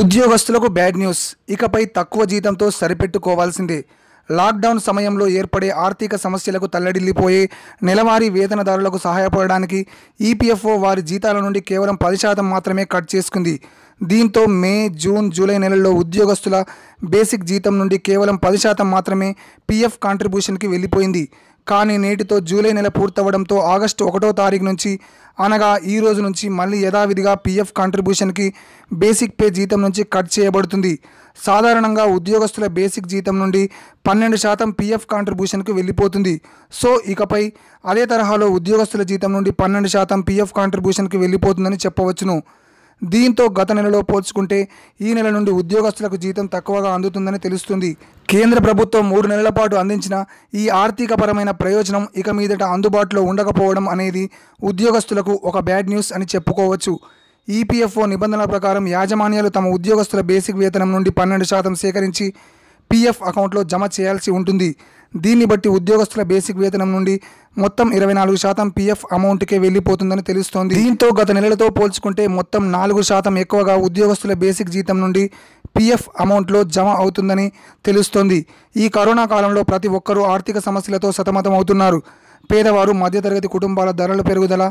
ఉద్యోగస్తులకు bad news ఇకపై తక్కువ జీతంతో సరిపెట్టుకోవాల్సిందే లాక్డౌన్ సమయంలో ఏర్పడే ఆర్థిక సమస్యలకు తల్లడిల్లిపోయే నెలవారీ వేతనదారులకు సహాయపడడానికి ఈపీఎఫ్ఓ వారి జీతాల నుండి కేవలం పది శాతం మాత్రమే కట్ చేసుకుంది దీంతో మే జూన్ జూలై నెలల్లో ఉద్యోగస్తుల బేసిక్ జీతం నుండి కేవలం పది శాతం మాత్రమే పీఎఫ్ కాంట్రిబ్యూషన్కి వెళ్ళిపోయింది కానీ నేటితో జూలై నెల పూర్తవడంతో ఆగస్టు ఒకటో తారీఖు నుంచి అనగా ఈ రోజు నుంచి మళ్ళీ యథావిధిగా పీఎఫ్ కాంట్రిబ్యూషన్కి బేసిక్ పే జీతం నుంచి కట్ చేయబడుతుంది సాధారణంగా ఉద్యోగస్తుల బేసిక్ జీతం నుండి పన్నెండు శాతం పీఎఫ్ కాంట్రిబ్యూషన్కి వెళ్ళిపోతుంది సో ఇకపై అదే తరహాలో ఉద్యోగస్తుల జీతం నుండి పన్నెండు శాతం పీఎఫ్ కాంట్రిబ్యూషన్కి వెళ్ళిపోతుందని చెప్పవచ్చును దీంతో గత నెలలో పోల్చుకుంటే ఈ నెల నుండి ఉద్యోగస్తులకు జీతం తక్కువగా అందుతుందని తెలుస్తుంది కేంద్ర ప్రభుత్వం మూడు నెలల పాటు అందించిన ఈ ఆర్థికపరమైన ప్రయోజనం ఇక మీదట అందుబాటులో ఉండకపోవడం అనేది ఉద్యోగస్తులకు ఒక బ్యాడ్ న్యూస్ అని చెప్పుకోవచ్చు ఈపీఎఫ్ఓ నిబంధనల ప్రకారం యాజమాన్యాలు తమ ఉద్యోగస్తుల బేసిక్ వేతనం నుండి పన్నెండు శాతం సేకరించి పీఎఫ్ అకౌంట్లో జమ చేయాల్సి ఉంటుంది దీన్ని బట్టి ఉద్యోగస్తుల బేసిక్ వేతనం నుండి మొత్తం ఇరవై నాలుగు శాతం పీఎఫ్ అమౌంట్కే వెళ్ళిపోతుందని తెలుస్తోంది దీంతో గత నెలలతో పోల్చుకుంటే మొత్తం నాలుగు శాతం ఎక్కువగా ఉద్యోగస్తుల బేసిక్ జీతం నుండి పీఎఫ్ అమౌంట్లో జమ అవుతుందని తెలుస్తోంది ఈ కరోనా కాలంలో ప్రతి ఒక్కరూ ఆర్థిక సమస్యలతో సతమతం అవుతున్నారు పేదవారు మధ్యతరగతి కుటుంబాల ధరల పెరుగుదల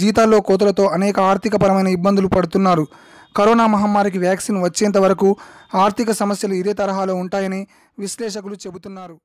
జీతాల్లో కోతలతో అనేక ఆర్థికపరమైన ఇబ్బందులు పడుతున్నారు కరోనా మహమ్మారికి వ్యాక్సిన్ వచ్చేంత వరకు ఆర్థిక సమస్యలు ఇదే తరహాలో ఉంటాయని విశ్లేషకులు చెబుతున్నారు